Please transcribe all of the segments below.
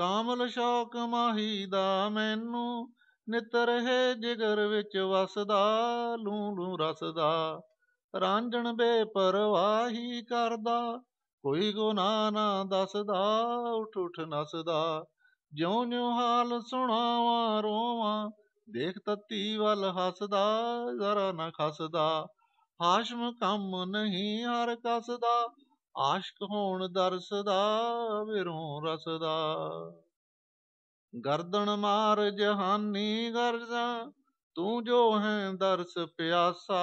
ਕਾਮਲ ਸ਼ੌਕ ਮਾਹੀ ਦਾ ਮੈਨੂੰ ਨਿਤ ਰਹੇ ਜਿਗਰ ਵਿੱਚ ਵਸਦਾ ਲੂ ਲੂ ਰਸਦਾ ਰਾਂਝਣ ਬੇਪਰਵਾਹੀ ਕਰਦਾ ਕੋਈ ਗੁਨਾਹ ਨਾ ਦੱਸਦਾ ਉਠ ਉਠ ਨਸਦਾ ਜਿਉਂ ਜਿਉਂ ਹਾਲ ਸੁਣਾਵਾਂ ਰੋਵਾਂ ਦੇਖ ਤੱਤੀ ਵੱਲ ਹੱਸਦਾ ਜ਼ਰਾ ਨਾ ਖਸਦਾ ਹਾਸ਼ਮ ਕੰਮ ਨਹੀਂ ਹਰ ਕਸਦਾ ਆਸ਼ਕ ਹੋਣ ਦਰਸਦਾ ਵਿਰੋਂ ਰਸਦਾ ਗਰਦਨ ਮਾਰ ਜਹਾਨੀ ਗਰਜ਼ਾ ਤੂੰ ਜੋ ਹੈ ਦਰਸ ਪਿਆਸਾ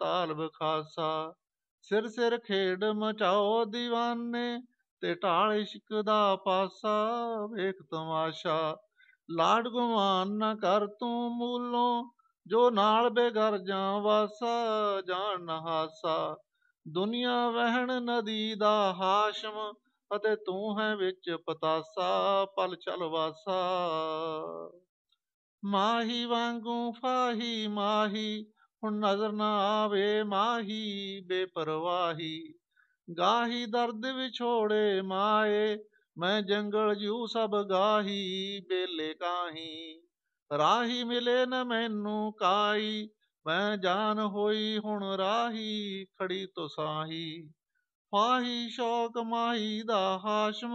ਤਾਲਬ ਖਾਸਾ ਸਿਰ ਸਿਰ ਖੇਡ ਮਚਾਓ دیਵਾਨੇ ਤੇ ਢਾਲ ਇਸ਼ਕ ਦਾ ਪਾਸਾ ਵੇਖ ਤਮਾਸ਼ਾ ਲਾਡ ਗੁਮਾਨ ਨਾ ਕਰ ਤੂੰ ਮੂਲੋਂ ਜੋ ਨਾਲ ਬੇਗਰ ਜਾਂ ਵਾਸਾ ਜਾਣ ਹਾਸਾ ਦੁਨੀਆ ਵਹਿਣ ਨਦੀ ਦਾ ਹਾਸ਼ਮ ਅਤੇ ਤੂੰ ਹੈ ਵਿੱਚ ਪਤਾਸਾ ਪਲ ਚਲ ਵਾਸਾ ਮਾਹੀ ਵਾਂਗੂ ਫਾਹੀ ਮਾਹੀ ਹੁਣ ਨਜ਼ਰ ਨਾ ਆਵੇ ਮਾਹੀ ਬੇਪਰਵਾਹੀ ਗਾਹੀ ਦਰਦ ਵਿਛੋੜੇ ਮਾਏ ਮੈਂ ਜੰਗਲ ਜੂ ਸਭ ਗਾਹੀ ਬੇਲੇ ਕਾਹੀ ਰਾਹੀ ਮਿਲੇ ਨ ਮੈਨੂੰ ਕਾਈ ਮੈਂ ਜਾਨ ਹੋਈ ਹੁਣ ਰਾਹੀ ਖੜੀ ਤੋ ਸਾਹੀ ਫਾਹੀ ਸ਼ੋਕ ਮਾਹੀ ਦਾ ਹਾਸ਼ਮ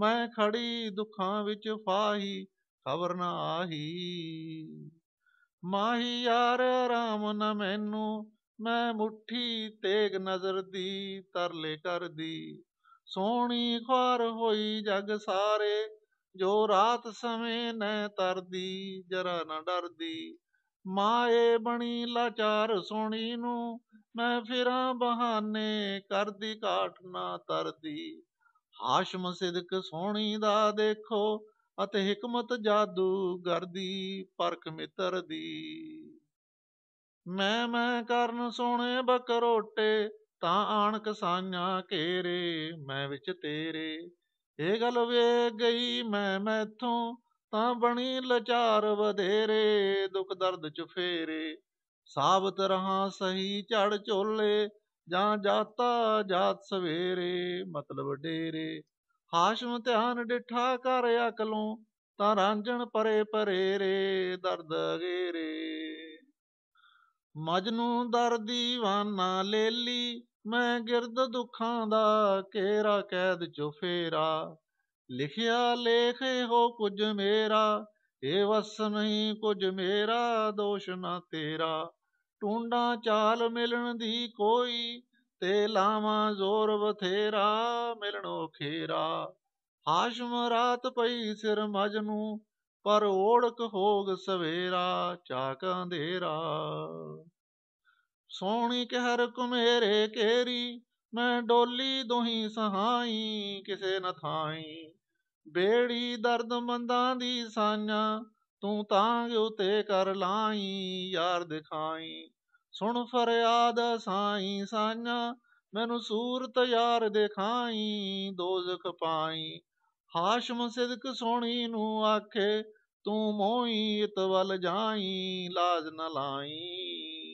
ਮੈਂ ਖੜੀ ਦੁੱਖਾਂ ਵਿੱਚ ਫਾਹੀ ਖਬਰ ਨਾ ਆਹੀ ਮਾਹੀ ਯਾਰ ਆਰਾਮ ਨਾ ਮੈਨੂੰ ਮੈਂ ਮੁੱਠੀ ਤੇਗ ਨਜ਼ਰ ਦੀ ਤਰਲੇ ਕਰਦੀ ਸੋਹਣੀ ਖਾਰ ਹੋਈ ਜਗ ਸਾਰੇ ਜੋ ਰਾਤ ਸਮੇਂ ਨੈ ਤਰਦੀ ਜਰਾ ਨਾ ਡਰਦੀ ਮਾਏ ਬਣੀ ਲਾਚਾਰ ਸੋਣੀ ਨੂੰ ਮੈਂ ਫਿਰਾਂ ਬਹਾਨੇ ਕਰਦੀ ਕਾਠ ਨਾ ਤਰਦੀ ਹਾਸ਼ਮ ਸਿਦਕ ਸੋਣੀ ਦਾ ਦੇਖੋ ਅਤੇ ਹਕਮਤ ਜਾਦੂ ਕਰਦੀ ਪਰਖ ਮਿੱਤਰ ਦੀ ਮੈਂ ਮੈਂ ਕਰਨ ਸੋਣੇ ਬਕਰੋਟੇ ਤਾਂ ਆਣ ਕਸਾਈਆਂ ਘੇਰੇ ਮੈਂ ਵਿੱਚ ਤੇਰੇ ਇਹ ਗੱਲ ਵੇ ਗਈ ਮੈਂ ਮੈਥੋਂ ਤਾਂ ਬਣੀ ਲਚਾਰ ਵਧੇਰੇ ਦੁੱਖ ਦਰਦ ਚ ਫੇਰੇ ਸਾਬਤ ਰਹਾ ਸਹੀ ਝੜ ਝੋਲੇ ਜਾਂ ਜਾਤਾ ਜਾਤ ਸਵੇਰੇ ਮਤਲਬ ਡੇਰੇ ਹਾਸ਼ਮ ਧਿਆਨ ਡਿਠਾ ਕਰ ਅਕਲੋਂ ਤਾਂ ਰਾਂਝਣ ਪਰੇ ਪਰੇ ਰੇ ਦਰਦ ਗੇਰੇ ਮਜਨੂ ਦਰ ਦੀਵਾਨਾ ਲੇਲੀ ਮੈਂ ਗਿਰਦ ਦੁੱਖਾਂ ਦਾ ਕੇਰਾ ਕੈਦ ਚੋ ਫੇਰਾ ਲਿਖਿਆ ਲੇਖ ਹੋ ਕੁਝ ਮੇਰਾ ਏ ਵਸ ਨਹੀਂ ਕੁਝ ਮੇਰਾ ਦੋਸ਼ ਨਾ ਤੇਰਾ ਟੁੰਡਾ ਚਾਲ ਮਿਲਣ ਦੀ ਕੋਈ ਤੇ ਲਾਵਾਂ ਜ਼ੋਰ ਬਥੇਰਾ ਮਿਲਣੋ ਖੇਰਾ ਹਾਸ਼ਮ ਰਾਤ ਪਈ ਸਿਰ ਮਜ ਨੂੰ ਪਰ ਓੜਕ ਹੋਗ ਸਵੇਰਾ ਚਾਕ ਅੰਧੇਰਾ ਸੋਹਣੀ ਕਹਿਰ ਕੁਮੇਰੇ ਕੇਰੀ ਮੈਂ ਡੋਲੀ ਦੋਹੀ ਸਹਾਈ ਕਿਸੇ ਨਾ ਥਾਈ ਬੇੜੀ ਦਰਦ ਮੰਦਾਂ ਦੀ ਸਾਈਆਂ ਤੂੰ ਤਾਂ ਉਤੇ ਕਰ ਲਾਈ ਯਾਰ ਦਿਖਾਈ ਸੁਣ ਫਰਿਆਦ ਸਾਈ ਸਾਈਆਂ ਮੈਨੂੰ ਸੂਰਤ ਯਾਰ ਦਿਖਾਈ ਦੋਜ਼ਖ ਪਾਈ ਹਾਸ਼ਮ ਸਿਦਕ ਸੋਣੀ ਨੂੰ ਆਖੇ ਤੂੰ ਮੋਈ ਇਤ ਵੱਲ ਜਾਈ ਲਾਜ ਨਾ ਲਾਈ